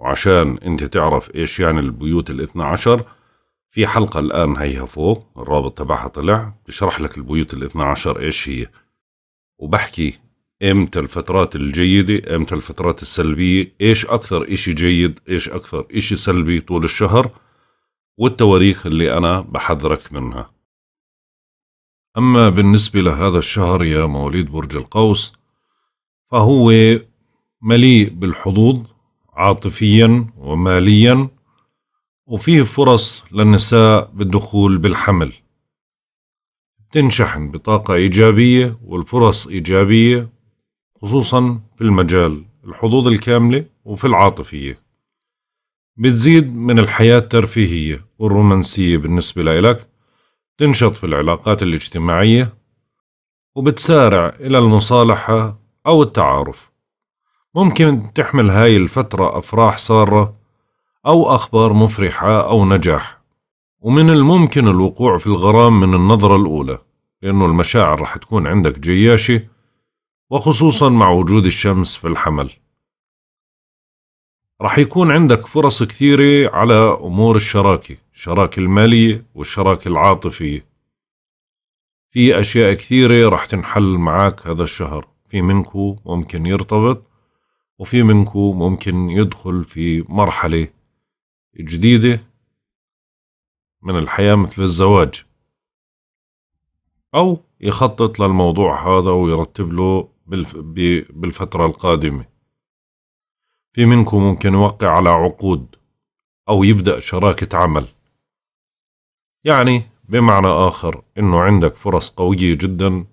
وعشان انت تعرف ايش يعني البيوت الاثنى عشر في حلقة الآن هيها فوق الرابط تبعها طلع بشرح لك البيوت الاثنى عشر ايش هي وبحكي امتى الفترات الجيدة امتى الفترات السلبية ايش اكثر اشي جيد ايش اكثر اشي سلبي طول الشهر والتواريخ اللي انا بحذرك منها اما بالنسبة لهذا الشهر يا مواليد برج القوس فهو مليء بالحظوظ عاطفيا وماليا وفيه فرص للنساء بالدخول بالحمل تنشحن بطاقة إيجابية والفرص إيجابية خصوصا في المجال الحظوظ الكاملة وفي العاطفية بتزيد من الحياة الترفيهية والرومانسية بالنسبة لإلك تنشط في العلاقات الاجتماعية وبتسارع إلى المصالحة أو التعارف ممكن تحمل هاي الفترة أفراح سارة أو أخبار مفرحة أو نجاح ومن الممكن الوقوع في الغرام من النظرة الأولى لأنه المشاعر رح تكون عندك جياشة وخصوصا مع وجود الشمس في الحمل رح يكون عندك فرص كثيرة على أمور الشراكة الشراكة المالية والشراكة العاطفية في أشياء كثيرة رح تنحل معك هذا الشهر في منكو ممكن يرتبط وفي منكم ممكن يدخل في مرحلة جديدة من الحياة مثل الزواج أو يخطط للموضوع هذا ويرتب له بالفترة القادمة في منكم ممكن يوقع على عقود أو يبدأ شراكة عمل يعني بمعنى آخر أنه عندك فرص قوية جدا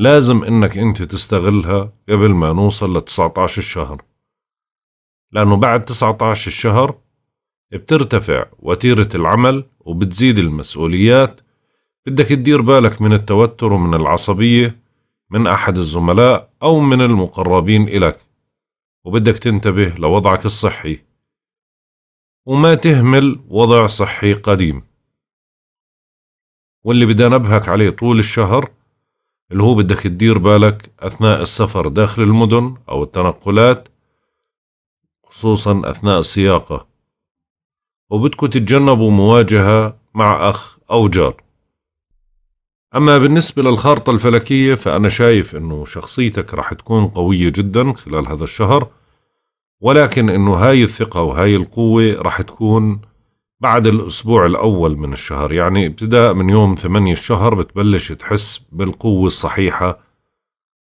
لازم انك انت تستغلها قبل ما نوصل ل 19 الشهر لانه بعد 19 الشهر بترتفع وتيرة العمل وبتزيد المسؤوليات بدك تدير بالك من التوتر ومن العصبية من أحد الزملاء أو من المقربين إلك وبدك تنتبه لوضعك الصحي وما تهمل وضع صحي قديم واللي بدي أنبهك عليه طول الشهر اللي هو بدك تدير بالك أثناء السفر داخل المدن أو التنقلات خصوصا أثناء السياقة وبدكم تتجنبوا مواجهة مع أخ أو جار أما بالنسبة للخارطة الفلكية فأنا شايف أنه شخصيتك راح تكون قوية جدا خلال هذا الشهر ولكن أنه هاي الثقة وهاي القوة راح تكون بعد الأسبوع الأول من الشهر يعني ابتداء من يوم ثمانية الشهر بتبلش تحس بالقوة الصحيحة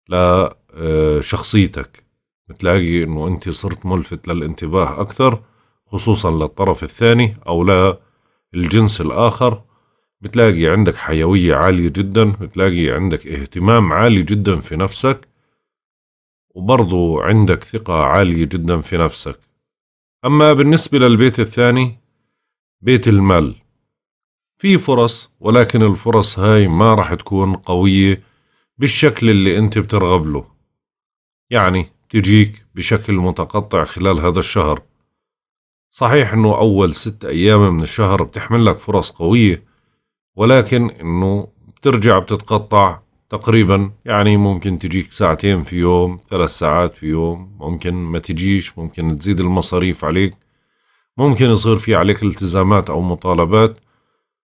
لشخصيتك آه، بتلاقي أنه أنت صرت ملفت للانتباه أكثر خصوصا للطرف الثاني أو للجنس الآخر بتلاقي عندك حيوية عالية جدا بتلاقي عندك اهتمام عالي جدا في نفسك وبرضو عندك ثقة عالية جدا في نفسك أما بالنسبة للبيت الثاني بيت المال في فرص ولكن الفرص هاي ما راح تكون قوية بالشكل اللي انت بترغب له يعني تجيك بشكل متقطع خلال هذا الشهر صحيح انه اول ست ايام من الشهر بتحمل لك فرص قوية ولكن انه بترجع بتتقطع تقريبا يعني ممكن تجيك ساعتين في يوم ثلاث ساعات في يوم ممكن ما تجيش ممكن تزيد المصاريف عليك ممكن يصير في عليك التزامات أو مطالبات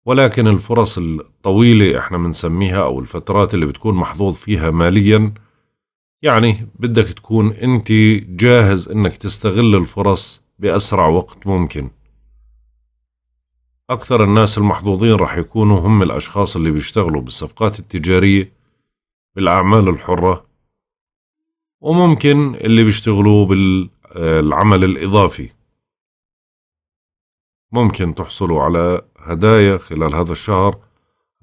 ولكن الفرص الطويلة احنا بنسميها أو الفترات اللي بتكون محظوظ فيها ماليا يعني بدك تكون أنت جاهز أنك تستغل الفرص بأسرع وقت ممكن أكثر الناس المحظوظين رح يكونوا هم الأشخاص اللي بيشتغلوا بالصفقات التجارية بالأعمال الحرة وممكن اللي بيشتغلوا بالعمل الإضافي ممكن تحصلوا على هدايا خلال هذا الشهر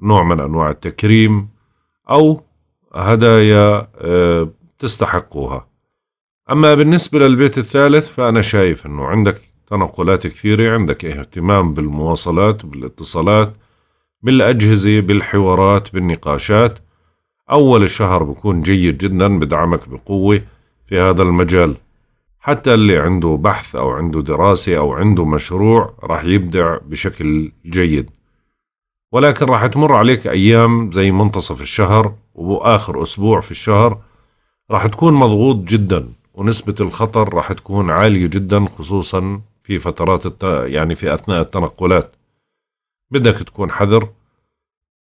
نوع من أنواع التكريم أو هدايا آه، تستحقوها أما بالنسبة للبيت الثالث فأنا شايف أنه عندك تنقلات كثيرة عندك اهتمام بالمواصلات بالاتصالات بالأجهزة بالحوارات بالنقاشات أول الشهر بكون جيد جدا بدعمك بقوة في هذا المجال حتى اللي عنده بحث أو عنده دراسة أو عنده مشروع راح يبدع بشكل جيد ولكن راح تمر عليك أيام زي منتصف الشهر وآخر أسبوع في الشهر راح تكون مضغوط جدا ونسبة الخطر راح تكون عالية جدا خصوصا في فترات الت... يعني في أثناء التنقلات بدك تكون حذر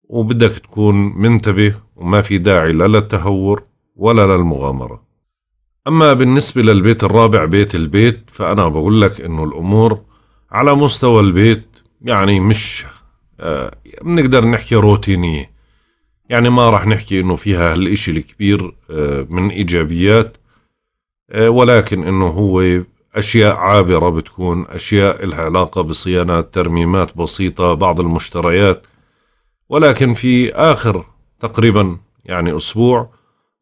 وبدك تكون منتبه وما في داعي لا للتهور ولا للمغامرة أما بالنسبة للبيت الرابع بيت البيت فأنا بقول لك إنه الأمور على مستوى البيت يعني مش آه، بنقدر نحكي روتينية يعني ما راح نحكي إنه فيها هالإشي الكبير آه، من إيجابيات آه، ولكن إنه هو أشياء عابرة بتكون أشياء لها علاقة بصيانات ترميمات بسيطة بعض المشتريات ولكن في آخر تقريبا يعني أسبوع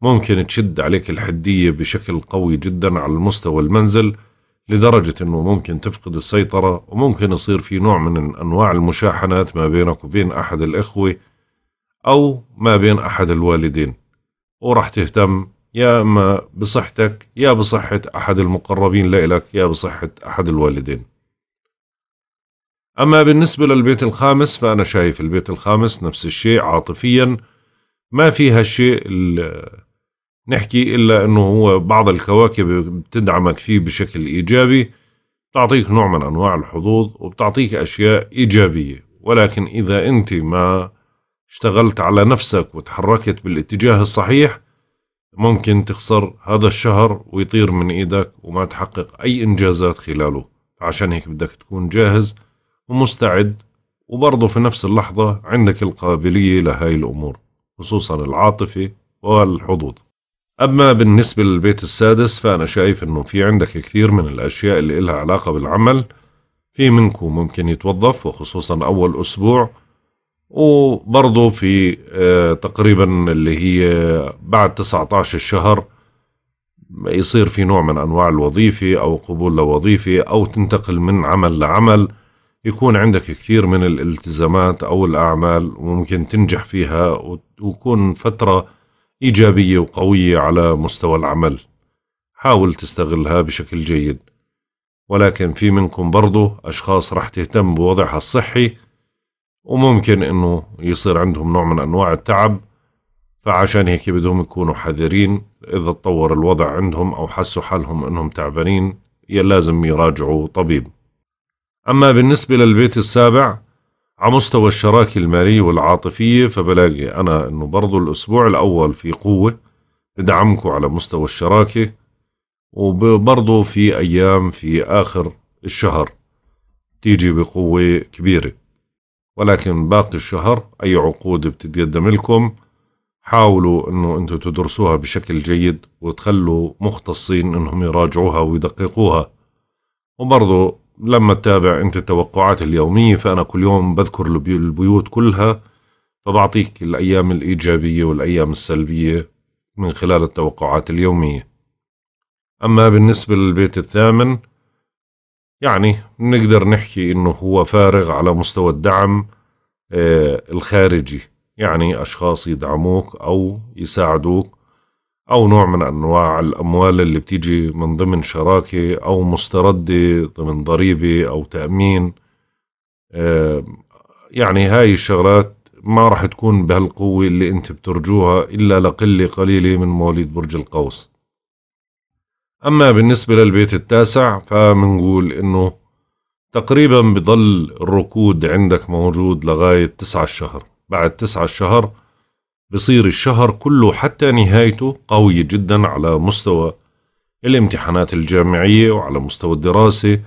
ممكن تشد عليك الحدية بشكل قوي جدا على المستوى المنزل لدرجة أنه ممكن تفقد السيطرة وممكن يصير في نوع من أنواع المشاحنات ما بينك وبين أحد الإخوة أو ما بين أحد الوالدين وراح تهتم يا إما بصحتك يا بصحة أحد المقربين لإلك يا بصحة أحد الوالدين أما بالنسبة للبيت الخامس فأنا شايف البيت الخامس نفس الشيء عاطفيا ما فيها الشيء نحكي إلا أنه هو بعض الكواكب بتدعمك فيه بشكل إيجابي بتعطيك نوع من أنواع الحظوظ وبتعطيك أشياء إيجابية ولكن إذا أنت ما اشتغلت على نفسك وتحركت بالاتجاه الصحيح ممكن تخسر هذا الشهر ويطير من ايدك وما تحقق اي انجازات خلاله عشان هيك بدك تكون جاهز ومستعد وبرضه في نفس اللحظة عندك القابلية لهاي الأمور خصوصا العاطفة والحظوظ أما بالنسبة للبيت السادس فأنا شايف أنه في عندك كثير من الأشياء اللي إلها علاقة بالعمل في منكم ممكن يتوظف وخصوصا أول أسبوع وبرضه في آه، تقريبا اللي هي بعد 19 الشهر يصير في نوع من أنواع الوظيفة أو قبول لوظيفة أو تنتقل من عمل لعمل يكون عندك كثير من الالتزامات أو الأعمال وممكن تنجح فيها ويكون فترة إيجابية وقوية على مستوى العمل حاول تستغلها بشكل جيد ولكن في منكم برضو أشخاص رح تهتم بوضعها الصحي وممكن إنه يصير عندهم نوع من أنواع التعب فعشان هيك بدهم يكونوا حذرين إذا تطور الوضع عندهم أو حسوا حالهم إنهم تعبانين لازم يراجعوا طبيب أما بالنسبة للبيت السابع على مستوى الشراكة المالية والعاطفية فبلاقي أنا أنه برضو الأسبوع الأول في قوة بدعمكم على مستوى الشراكة وبرضو في أيام في آخر الشهر تيجي بقوة كبيرة ولكن باقي الشهر أي عقود بتتقدم لكم حاولوا أنه أنتم تدرسوها بشكل جيد وتخلوا مختصين أنهم يراجعوها ويدققوها وبرضو لما تتابع انت التوقعات اليوميه فانا كل يوم بذكر البيوت كلها فبعطيك الايام الايجابيه والايام السلبيه من خلال التوقعات اليوميه اما بالنسبه للبيت الثامن يعني نقدر نحكي انه هو فارغ على مستوى الدعم آه، الخارجي يعني اشخاص يدعموك او يساعدوك أو نوع من أنواع الأموال اللي بتيجي من ضمن شراكة أو مستردة ضمن ضريبة أو تأمين يعني هاي الشغلات ما راح تكون بهالقوة اللي أنت بترجوها إلا لقلة قليلة من مواليد برج القوس أما بالنسبة للبيت التاسع فمنقول إنه تقريبا بضل الركود عندك موجود لغاية تسعة الشهر بعد تسعة الشهر بصير الشهر كله حتى نهايته قوي جدا على مستوى الامتحانات الجامعية وعلى مستوى الدراسة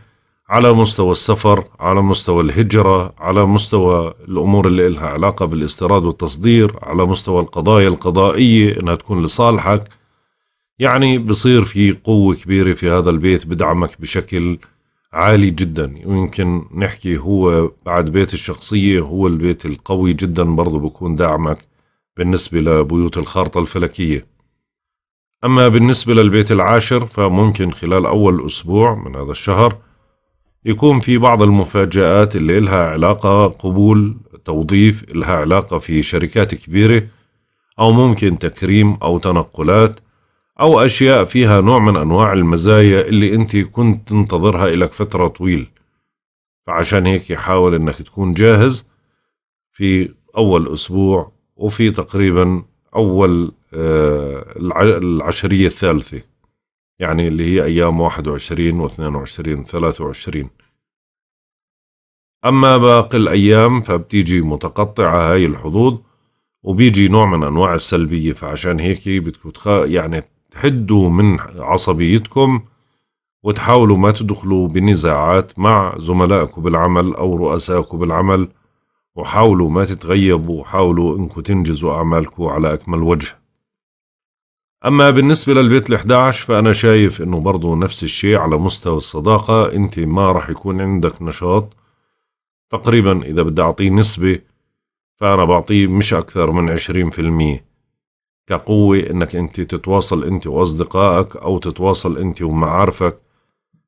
على مستوى السفر على مستوى الهجرة على مستوى الأمور اللي إلها علاقة بالاستيراد والتصدير على مستوى القضايا القضائية إنها تكون لصالحك يعني بصير في قوة كبيرة في هذا البيت بدعمك بشكل عالي جدا ويمكن نحكي هو بعد بيت الشخصية هو البيت القوي جدا برضه بكون داعمك بالنسبة لبيوت الخارطة الفلكية أما بالنسبة للبيت العاشر فممكن خلال أول أسبوع من هذا الشهر يكون في بعض المفاجآت اللي إلها علاقة قبول توظيف إلها علاقة في شركات كبيرة أو ممكن تكريم أو تنقلات أو أشياء فيها نوع من أنواع المزايا اللي أنت كنت تنتظرها إلك فترة طويل فعشان هيك يحاول أنك تكون جاهز في أول أسبوع وفي تقريبا أول آه، العشرية الثالثة يعني اللي هي أيام 21 و 22 و 23 أما باقي الأيام فبتيجي متقطعة هاي الحظوظ وبيجي نوع من أنواع السلبية فعشان هيك بدكم يعني تحدوا من عصبيتكم وتحاولوا ما تدخلوا بنزاعات مع زملائكم بالعمل أو رؤسائكم بالعمل وحاولوا ما تتغيبوا وحاولوا انكم تنجزوا أعمالكم على أكمل وجه أما بالنسبة للبيت ال11 فأنا شايف إنه برضه نفس الشيء على مستوى الصداقة أنت ما راح يكون عندك نشاط تقريبا إذا بدي أعطيه نسبة فأنا بعطيه مش أكثر من عشرين في المية كقوة إنك أنت تتواصل أنت وأصدقائك أو تتواصل أنت ومعارفك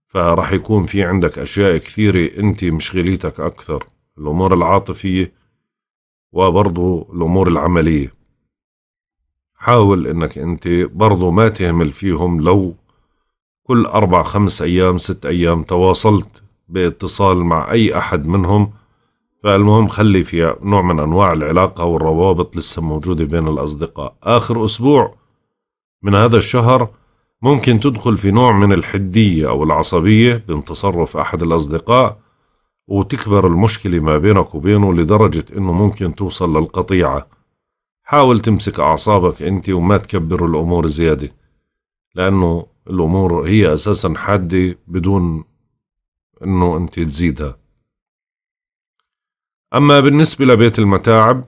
فراح يكون في عندك أشياء كثيرة أنت مشغليتك أكثر الأمور العاطفية وبرضه الأمور العملية حاول أنك أنت برضه ما تهمل فيهم لو كل أربع خمس أيام ست أيام تواصلت باتصال مع أي أحد منهم فالمهم خلي في نوع من أنواع العلاقة والروابط لسه موجودة بين الأصدقاء آخر أسبوع من هذا الشهر ممكن تدخل في نوع من الحدية أو العصبية بين تصرف أحد الأصدقاء وتكبر المشكلة ما بينك وبينه لدرجة إنه ممكن توصل للقطيعة حاول تمسك أعصابك أنت وما تكبر الأمور زيادة لأنه الأمور هي أساسا حادة بدون إنه أنت تزيدها أما بالنسبة لبيت المتاعب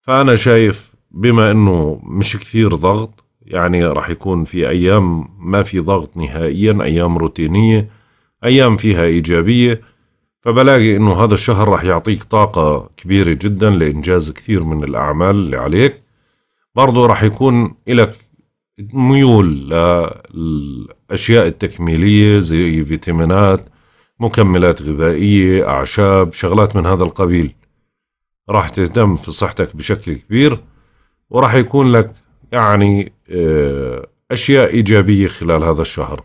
فأنا شايف بما إنه مش كثير ضغط يعني رح يكون في أيام ما في ضغط نهائيا أيام روتينية أيام فيها إيجابية فبلاقي انه هذا الشهر راح يعطيك طاقة كبيرة جدا لانجاز كثير من الاعمال اللي عليك برضو راح يكون لك ميول للاشياء التكميلية زي فيتامينات مكملات غذائية اعشاب شغلات من هذا القبيل راح تهتم في صحتك بشكل كبير وراح يكون لك يعني آه، اشياء ايجابية خلال هذا الشهر